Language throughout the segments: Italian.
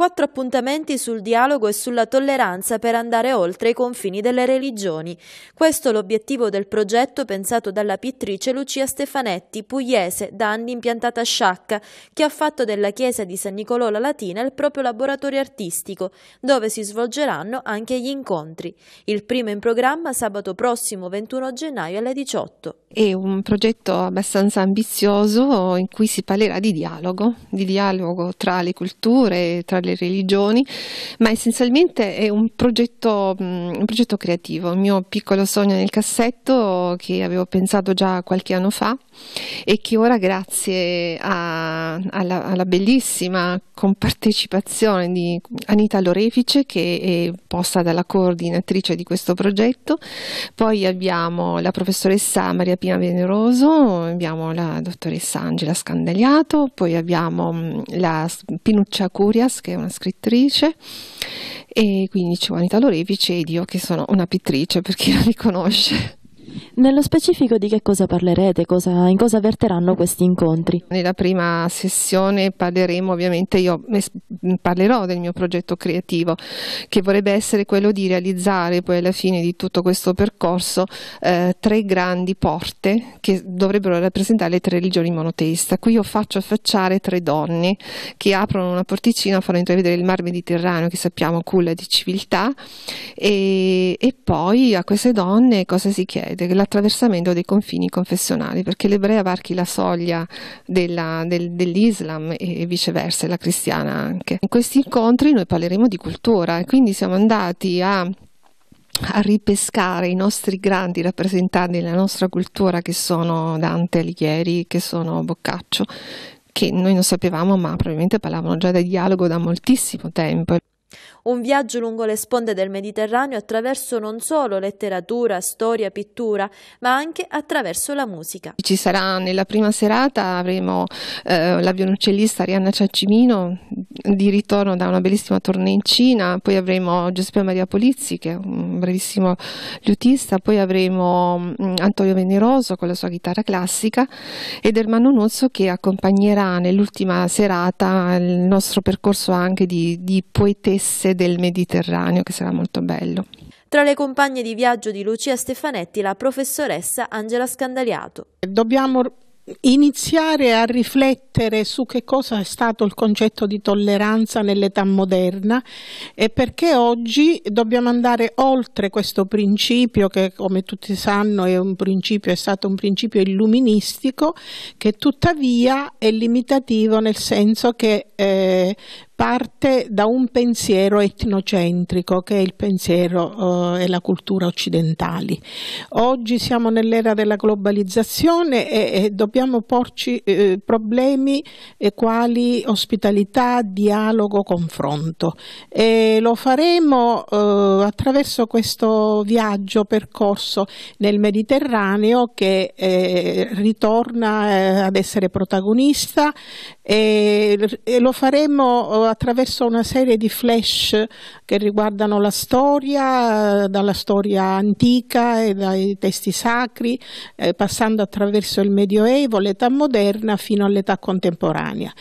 quattro appuntamenti sul dialogo e sulla tolleranza per andare oltre i confini delle religioni. Questo è l'obiettivo del progetto pensato dalla pittrice Lucia Stefanetti, pugliese, da anni impiantata a Sciacca, che ha fatto della chiesa di San Nicolò la Latina il proprio laboratorio artistico, dove si svolgeranno anche gli incontri. Il primo in programma sabato prossimo 21 gennaio alle 18. È un progetto abbastanza ambizioso in cui si parlerà di dialogo, di dialogo tra le culture, tra le religioni, ma essenzialmente è un progetto, un progetto creativo, il mio piccolo sogno nel cassetto che avevo pensato già qualche anno fa e che ora grazie a, alla, alla, bellissima compartecipazione di Anita Lorefice che è posta dalla coordinatrice di questo progetto, poi abbiamo la professoressa Maria Pina Veneroso, abbiamo la dottoressa Angela Scandagliato, poi abbiamo mm, la Pinuccia Curias che è una scrittrice e quindi Giovanita Lorevici ed io che sono una pittrice per chi la riconosce. Nello specifico di che cosa parlerete, cosa, in cosa verteranno questi incontri? Nella prima sessione parleremo ovviamente, io parlerò del mio progetto creativo che vorrebbe essere quello di realizzare poi alla fine di tutto questo percorso eh, tre grandi porte che dovrebbero rappresentare le tre religioni monoteiste. Qui io faccio affacciare tre donne che aprono una porticina, fanno intravedere il mar Mediterraneo che sappiamo culla di civiltà e, e poi a queste donne cosa si chiede? La attraversamento dei confini confessionali, perché l'ebrea varchi la soglia della, del, dell'Islam e viceversa, la cristiana anche. In questi incontri noi parleremo di cultura e quindi siamo andati a a ripescare i nostri grandi rappresentanti della nostra cultura che sono Dante Alighieri, che sono Boccaccio, che noi non sapevamo ma probabilmente parlavano già del dialogo da moltissimo tempo. Un viaggio lungo le sponde del Mediterraneo attraverso non solo letteratura, storia, pittura, ma anche attraverso la musica. Ci sarà nella prima serata, avremo eh, la violoncellista Arianna Ciacimino di ritorno da una bellissima tournée in Cina, poi avremo Giuseppe Maria Polizzi che è un bravissimo liutista, poi avremo mm, Antonio Veneroso con la sua chitarra classica ed Ermanno Nuzzo che accompagnerà nell'ultima serata il nostro percorso anche di, di poetesse parte del Mediterraneo, che sarà molto bello. Tra le compagne di viaggio di Lucia Stefanetti, la professoressa Angela Scandaliato. Dobbiamo iniziare a riflettere su che cosa è stato il concetto di tolleranza nell'età moderna e perché oggi dobbiamo andare oltre questo principio che come tutti sanno è, principio, è stato un principio illuministico che tuttavia è limitativo nel senso che eh, parte da un pensiero etnocentrico che è il pensiero eh, e la cultura occidentali. Oggi siamo nell'era della globalizzazione e, e dobbiamo porci eh, problemi eh, quali ospitalità, dialogo, confronto e lo faremo eh, attraverso questo viaggio percorso nel Mediterraneo che eh, ritorna eh, ad essere protagonista e, e, lo faremo eh, attraverso una serie di flash che riguardano la storia, eh, dalla storia antica e dai testi sacri, eh, passando attraverso il Medioevo, l'età moderna fino all'età contemporanea.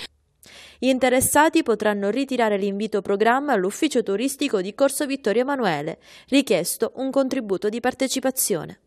Gli interessati potranno ritirare l'invito programma all'ufficio turistico di Corso Vittorio Emanuele, richiesto un contributo di partecipazione.